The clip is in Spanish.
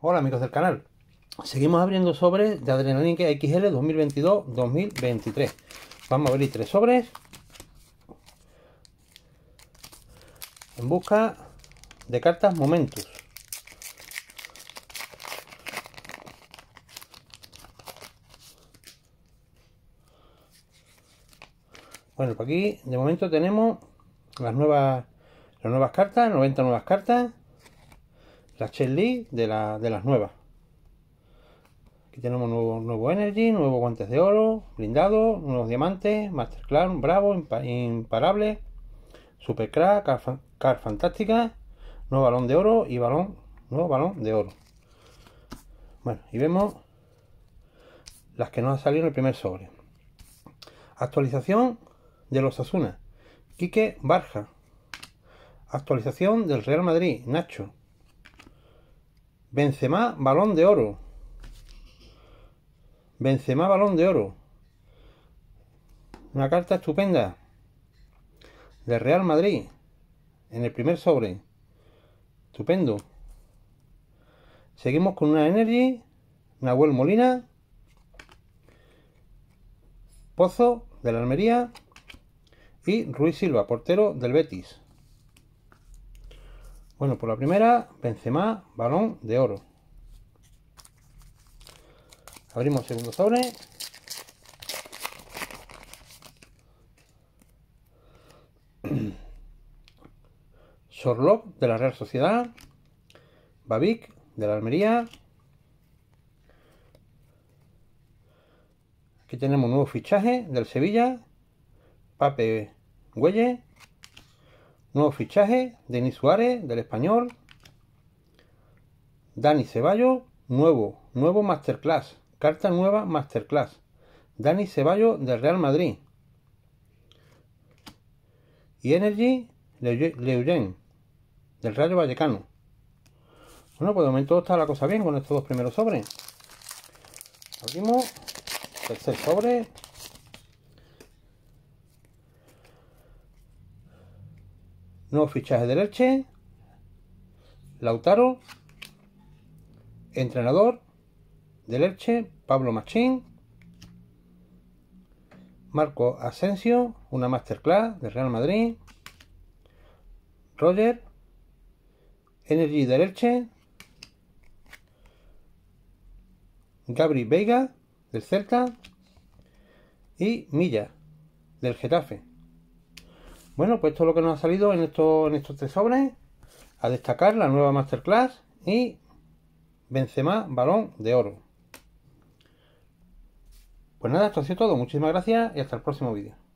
Hola amigos del canal, seguimos abriendo sobres de Adrenaline XL 2022-2023. Vamos a abrir tres sobres en busca de cartas momentos. Bueno, aquí de momento tenemos las nuevas, las nuevas cartas, 90 nuevas cartas la Chelsea de, las nuevas. Aquí tenemos nuevo, Energy, nuevos guantes de oro, blindado, nuevos diamantes, masterclan, Bravo, Imparable, Supercrack, car, Fantástica, nuevo balón de oro y balón, nuevo balón de oro. Bueno, y vemos las que nos han salido en el primer sobre. Actualización de los Asuna, Quique Barja. Actualización del Real Madrid, Nacho. Benzema, balón de oro. Benzema, balón de oro. Una carta estupenda. De Real Madrid. En el primer sobre. Estupendo. Seguimos con una Energy. Nahuel Molina. Pozo, de la Almería. Y Ruiz Silva, portero del Betis. Bueno, por la primera, Benzema, balón de oro. Abrimos segundo sobre. sorlock de la Real Sociedad. Babic de la Almería. Aquí tenemos un nuevo fichaje del Sevilla. Pape Güelle. Nuevo fichaje, Denis Suárez, del español. Dani Ceballos, nuevo, nuevo Masterclass. Carta nueva Masterclass. Dani Ceballos, del Real Madrid. Y Energy, Leuyen, del Rayo Vallecano. Bueno, pues de momento está la cosa bien con estos dos primeros sobres. Abrimos. Tercer sobre. Nuevo fichaje del Elche. Lautaro. Entrenador del leche Pablo Machín. Marco Asensio, una masterclass de Real Madrid. Roger. Energy del leche Gabri Vega del Celta y Milla del Getafe. Bueno, pues esto es lo que nos ha salido en, estos tres sobres. A destacar la nueva Masterclass y Benzema Balón de Oro. Pues nada, esto ha sido todo. Muchísimas gracias y hasta el próximo vídeo.